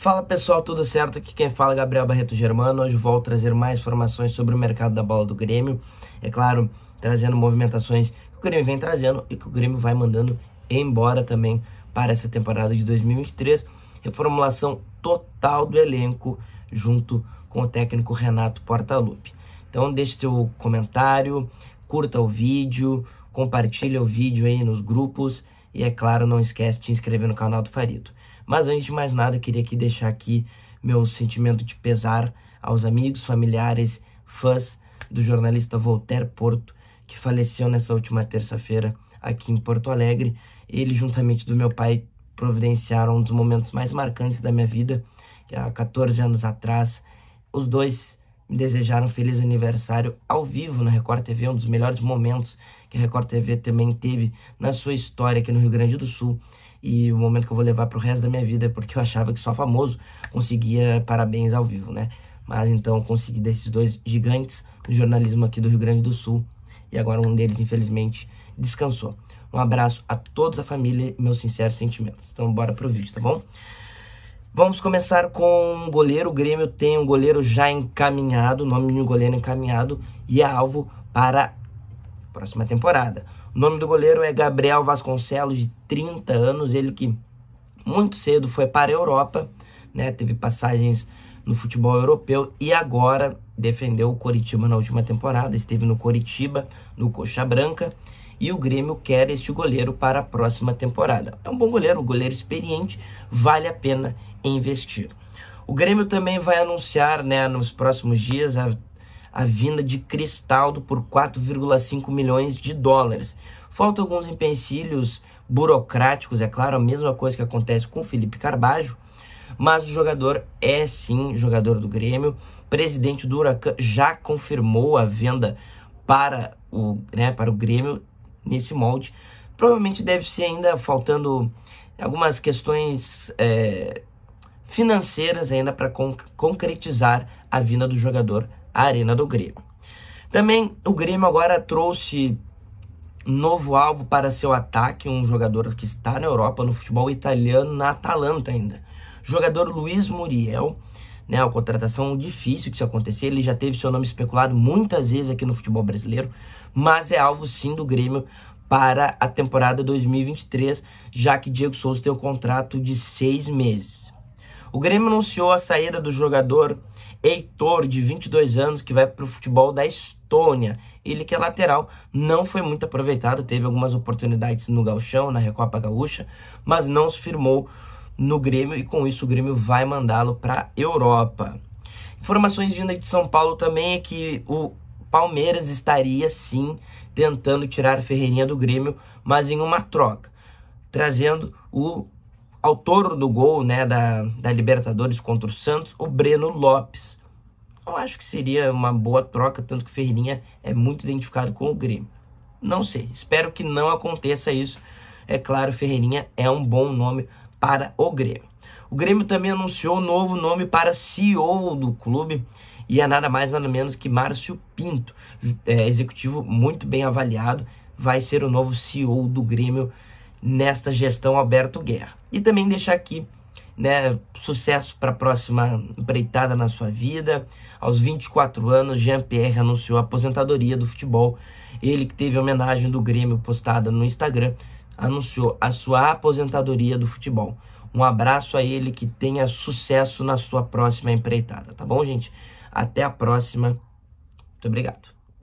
Fala pessoal, tudo certo? Aqui quem fala é Gabriel Barreto Germano. Hoje vou trazer mais informações sobre o mercado da bola do Grêmio. É claro, trazendo movimentações que o Grêmio vem trazendo e que o Grêmio vai mandando embora também para essa temporada de 2023. Reformulação total do elenco junto com o técnico Renato Portaluppi. Então deixe seu comentário, curta o vídeo, compartilha o vídeo aí nos grupos e é claro, não esquece de se inscrever no canal do Farito. Mas antes de mais nada, queria aqui deixar aqui meu sentimento de pesar aos amigos, familiares, fãs do jornalista Voltaire Porto, que faleceu nessa última terça-feira aqui em Porto Alegre. Ele, juntamente do meu pai, providenciaram um dos momentos mais marcantes da minha vida, que há 14 anos atrás, os dois me desejaram um feliz aniversário ao vivo na Record TV, um dos melhores momentos que a Record TV também teve na sua história aqui no Rio Grande do Sul e o momento que eu vou levar pro resto da minha vida, é porque eu achava que só famoso conseguia parabéns ao vivo, né? Mas então consegui desses dois gigantes do jornalismo aqui do Rio Grande do Sul e agora um deles, infelizmente, descansou. Um abraço a toda a família e meus sinceros sentimentos. Então, bora pro vídeo, tá bom? Vamos começar com um goleiro. O Grêmio tem um goleiro já encaminhado, nome de um goleiro encaminhado e é alvo para a próxima temporada. O nome do goleiro é Gabriel Vasconcelos, de 30 anos, ele que muito cedo foi para a Europa, né? Teve passagens no futebol europeu e agora defendeu o Coritiba na última temporada, esteve no Coritiba, no Coxa Branca, e o Grêmio quer este goleiro para a próxima temporada. É um bom goleiro, um goleiro experiente, vale a pena investir. O Grêmio também vai anunciar, né, nos próximos dias a a vinda de Cristaldo por 4,5 milhões de dólares. Faltam alguns empecilhos burocráticos, é claro, a mesma coisa que acontece com Felipe Carbajo, mas o jogador é sim jogador do Grêmio. Presidente do Huracan já confirmou a venda para o, né, para o Grêmio nesse molde. Provavelmente deve ser ainda faltando algumas questões é, financeiras ainda para conc concretizar a vinda do jogador a arena do Grêmio. Também o Grêmio agora trouxe novo alvo para seu ataque, um jogador que está na Europa, no futebol italiano, na Atalanta ainda. Jogador Luiz Muriel, né, uma contratação difícil que se acontecer, ele já teve seu nome especulado muitas vezes aqui no futebol brasileiro, mas é alvo sim do Grêmio para a temporada 2023, já que Diego Souza tem um contrato de seis meses. O Grêmio anunciou a saída do jogador Heitor, de 22 anos, que vai para o futebol da Estônia. Ele que é lateral, não foi muito aproveitado, teve algumas oportunidades no Galchão, na Recopa Gaúcha, mas não se firmou no Grêmio e com isso o Grêmio vai mandá-lo para Europa. Informações vindas de São Paulo também é que o Palmeiras estaria sim tentando tirar Ferreirinha do Grêmio, mas em uma troca, trazendo o autor do gol né, da, da Libertadores contra o Santos, o Breno Lopes. eu acho que seria uma boa troca, tanto que o Ferreirinha é muito identificado com o Grêmio. Não sei, espero que não aconteça isso. É claro, Ferreirinha é um bom nome para o Grêmio. O Grêmio também anunciou um novo nome para CEO do clube e é nada mais nada menos que Márcio Pinto, é, executivo muito bem avaliado, vai ser o novo CEO do Grêmio nesta gestão Alberto Guerra. E também deixar aqui né, sucesso para a próxima empreitada na sua vida. Aos 24 anos, Jean-Pierre anunciou a aposentadoria do futebol. Ele que teve a homenagem do Grêmio postada no Instagram, anunciou a sua aposentadoria do futebol. Um abraço a ele que tenha sucesso na sua próxima empreitada, tá bom, gente? Até a próxima. Muito obrigado.